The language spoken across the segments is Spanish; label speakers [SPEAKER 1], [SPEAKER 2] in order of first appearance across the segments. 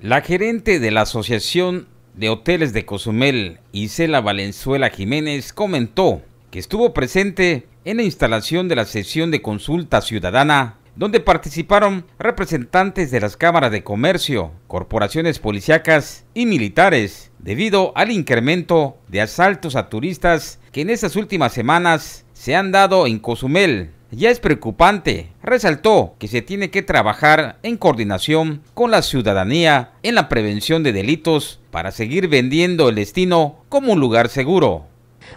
[SPEAKER 1] La gerente de la Asociación de Hoteles de Cozumel, Isela Valenzuela Jiménez, comentó que estuvo presente en la instalación de la sesión de consulta ciudadana, donde participaron representantes de las cámaras de comercio, corporaciones policíacas y militares, debido al incremento de asaltos a turistas que en estas últimas semanas se han dado en Cozumel ya es preocupante. Resaltó que se tiene que trabajar en coordinación con la ciudadanía en la prevención de delitos para seguir vendiendo el destino como un lugar seguro.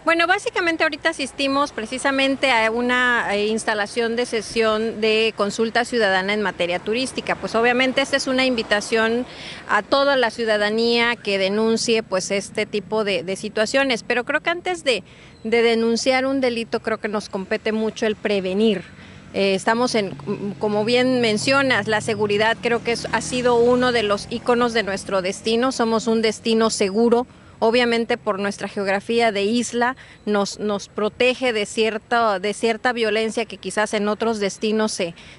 [SPEAKER 2] Bueno, básicamente ahorita asistimos precisamente a una eh, instalación de sesión de consulta ciudadana en materia turística. Pues obviamente esta es una invitación a toda la ciudadanía que denuncie pues este tipo de, situaciones. Pero creo que antes de, denunciar un delito, creo que nos compete mucho el prevenir. Eh, estamos en, como bien mencionas, la seguridad creo que ha sido uno de los iconos de nuestro destino. Somos un destino seguro, obviamente por nuestra geografía de isla nos, protege de cierta, violencia que quizás en otros destinos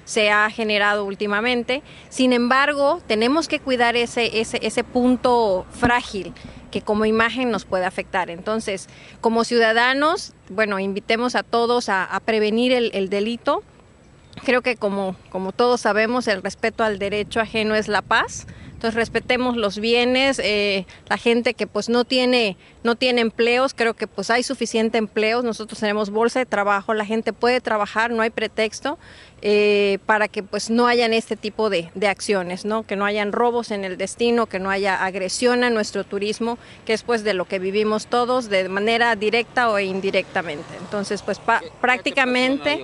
[SPEAKER 2] se, ha generado últimamente. Sin embargo, tenemos que cuidar ese, punto frágil que como imagen nos puede afectar. Entonces, como ciudadanos, bueno, invitemos a todos a, prevenir el, delito. Creo que como todos sabemos, el respeto al derecho ajeno es la paz. Entonces respetemos los bienes, eh, la gente que pues no tiene, no tiene empleos, creo que pues hay suficiente empleos, nosotros tenemos bolsa de trabajo, la gente puede trabajar, no hay pretexto eh, para que pues no hayan este tipo de, acciones, ¿no? que no hayan robos en el destino, que no haya agresión a nuestro turismo, que es pues, de lo que vivimos todos de manera directa o indirectamente. Entonces pues prácticamente...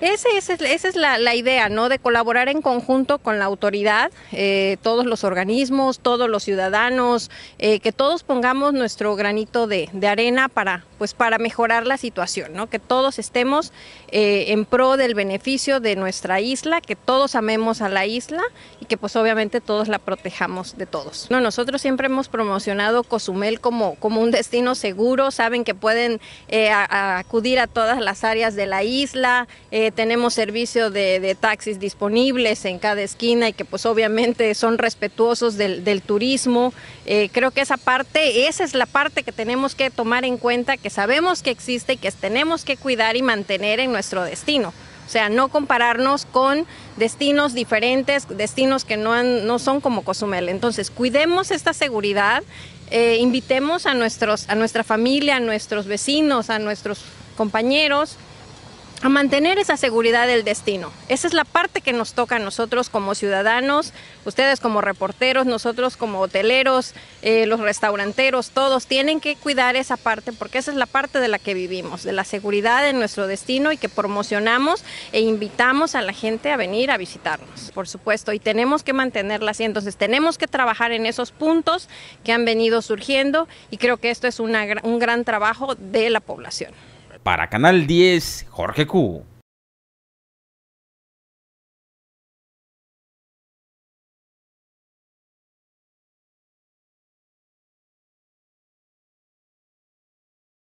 [SPEAKER 2] ese esa es, es la, idea, ¿no? De colaborar en conjunto con la autoridad, eh, todos los organismos, todos los ciudadanos, eh, que todos pongamos nuestro granito de, de arena para, pues, para mejorar la situación, ¿no? Que todos estemos en pro del beneficio de nuestra isla, que todos amemos a la isla y que pues obviamente todos la protejamos de todos. nosotros siempre hemos promocionado Cozumel como, como un destino seguro, saben que pueden eh, acudir a todas las áreas de la isla, eh, tenemos servicio de, taxis disponibles en cada esquina y que pues obviamente son respetuosos del, turismo. Eh, creo que esa parte, esa es la parte que tenemos que tomar en cuenta, que sabemos que existe y que tenemos que cuidar y mantener en nuestro destino. O sea, no compararnos con destinos diferentes, destinos que no, no son como Cozumel. Entonces, cuidemos esta seguridad, eh, invitemos a, nuestros, a nuestra familia, a nuestros vecinos, a nuestros compañeros a mantener esa seguridad del destino. Esa es la parte que nos toca a nosotros como ciudadanos, ustedes como reporteros, nosotros como hoteleros, eh, los restauranteros, todos tienen que cuidar esa parte porque esa es la parte de la que vivimos, de la seguridad de nuestro destino y que promocionamos e invitamos a la gente a venir a visitarnos, por supuesto, y tenemos que mantenerla así. Entonces tenemos que trabajar en esos puntos que han venido surgiendo y creo que esto es un gran trabajo de la población.
[SPEAKER 1] Para Canal 10, Jorge Q.